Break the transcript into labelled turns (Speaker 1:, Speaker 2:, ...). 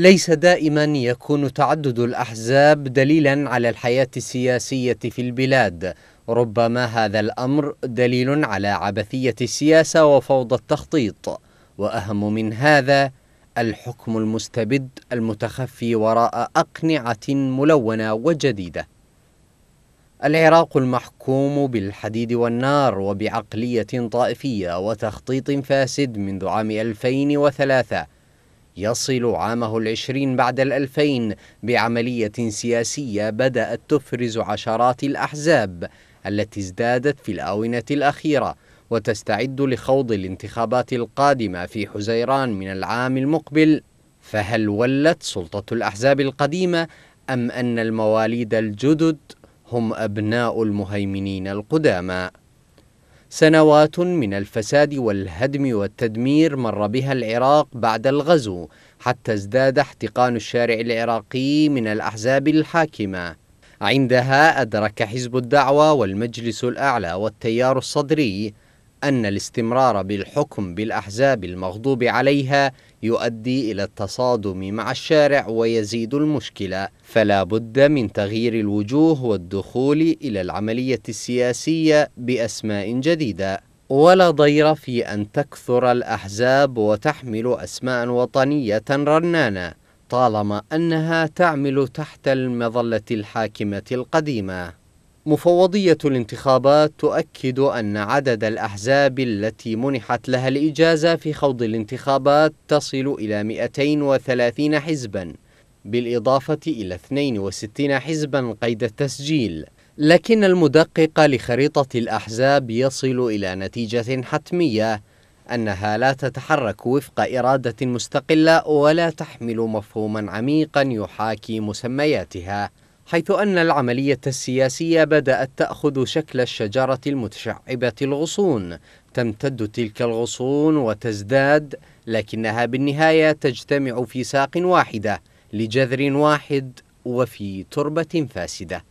Speaker 1: ليس دائما يكون تعدد الأحزاب دليلا على الحياة السياسية في البلاد ربما هذا الأمر دليل على عبثية السياسة وفوضى التخطيط وأهم من هذا الحكم المستبد المتخفي وراء أقنعة ملونة وجديدة العراق المحكوم بالحديد والنار وبعقلية طائفية وتخطيط فاسد منذ عام 2003 يصل عامه العشرين بعد الألفين بعملية سياسية بدأت تفرز عشرات الأحزاب التي ازدادت في الآونة الأخيرة وتستعد لخوض الانتخابات القادمة في حزيران من العام المقبل فهل ولت سلطة الأحزاب القديمة أم أن المواليد الجدد هم أبناء المهيمنين القدامى سنوات من الفساد والهدم والتدمير مر بها العراق بعد الغزو حتى ازداد احتقان الشارع العراقي من الأحزاب الحاكمة عندها أدرك حزب الدعوة والمجلس الأعلى والتيار الصدري أن الاستمرار بالحكم بالأحزاب المغضوب عليها يؤدي إلى التصادم مع الشارع ويزيد المشكلة فلا بد من تغيير الوجوه والدخول إلى العملية السياسية بأسماء جديدة ولا ضير في أن تكثر الأحزاب وتحمل أسماء وطنية رنانة طالما أنها تعمل تحت المظلة الحاكمة القديمة مفوضية الانتخابات تؤكد أن عدد الأحزاب التي منحت لها الإجازة في خوض الانتخابات تصل إلى 230 حزباً بالإضافة إلى 62 حزباً قيد التسجيل لكن المدقق لخريطة الأحزاب يصل إلى نتيجة حتمية أنها لا تتحرك وفق إرادة مستقلة ولا تحمل مفهوما عميقا يحاكي مسمياتها حيث أن العملية السياسية بدأت تأخذ شكل الشجرة المتشعبة الغصون تمتد تلك الغصون وتزداد لكنها بالنهاية تجتمع في ساق واحدة لجذر واحد وفي تربة فاسدة